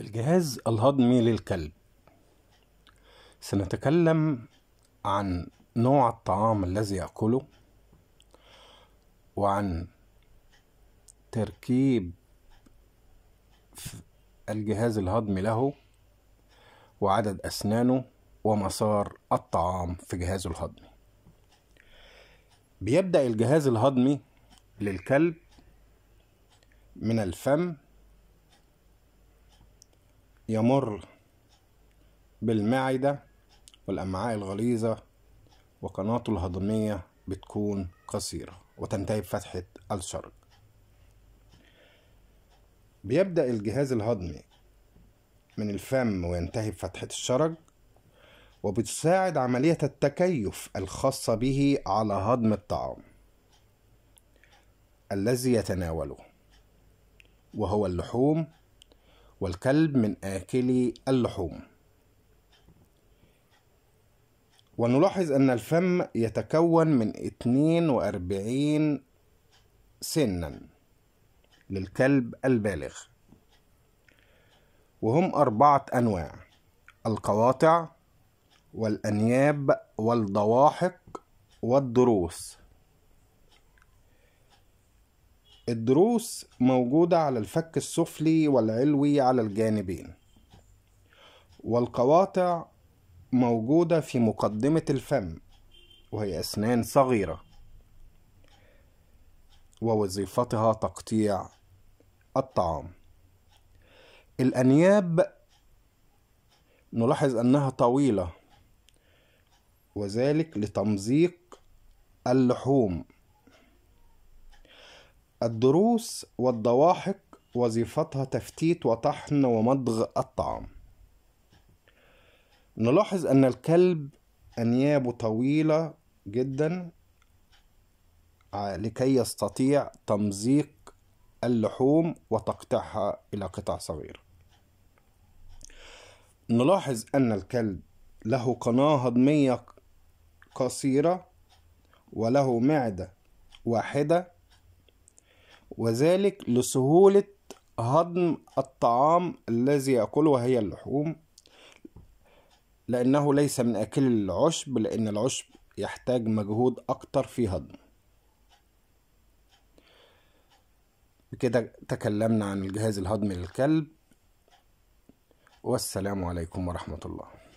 الجهاز الهضمي للكلب سنتكلم عن نوع الطعام الذي ياكله وعن تركيب الجهاز الهضمي له وعدد اسنانه ومسار الطعام في جهازه الهضمي بيبدا الجهاز الهضمي للكلب من الفم يمر بالمعدة والأمعاء الغليظة وقناته الهضمية بتكون قصيرة وتنتهي بفتحة الشرج بيبدأ الجهاز الهضمي من الفم وينتهي بفتحة الشرج وبتساعد عملية التكيف الخاصة به على هضم الطعام الذي يتناوله وهو اللحوم والكلب من آكلي اللحوم ونلاحظ أن الفم يتكون من 42 سنا للكلب البالغ وهم أربعة أنواع القواطع والأنياب والضواحك والضروس الضروس موجودة على الفك السفلي والعلوي على الجانبين والقواطع موجودة في مقدمة الفم وهي أسنان صغيرة ووظيفتها تقطيع الطعام الأنياب نلاحظ أنها طويلة وذلك لتمزيق اللحوم الدروس والضواحك وظيفتها تفتيت وطحن ومضغ الطعام نلاحظ أن الكلب أنيابه طويلة جدا لكي يستطيع تمزيق اللحوم وتقطعها إلى قطع صغيرة نلاحظ أن الكلب له قناة هضمية قصيرة وله معدة واحدة وذلك لسهولة هضم الطعام الذي يأكله هي اللحوم لأنه ليس من أكل العشب لأن العشب يحتاج مجهود أكتر في هضمه بكده تكلمنا عن الجهاز الهضمي للكلب والسلام عليكم ورحمة الله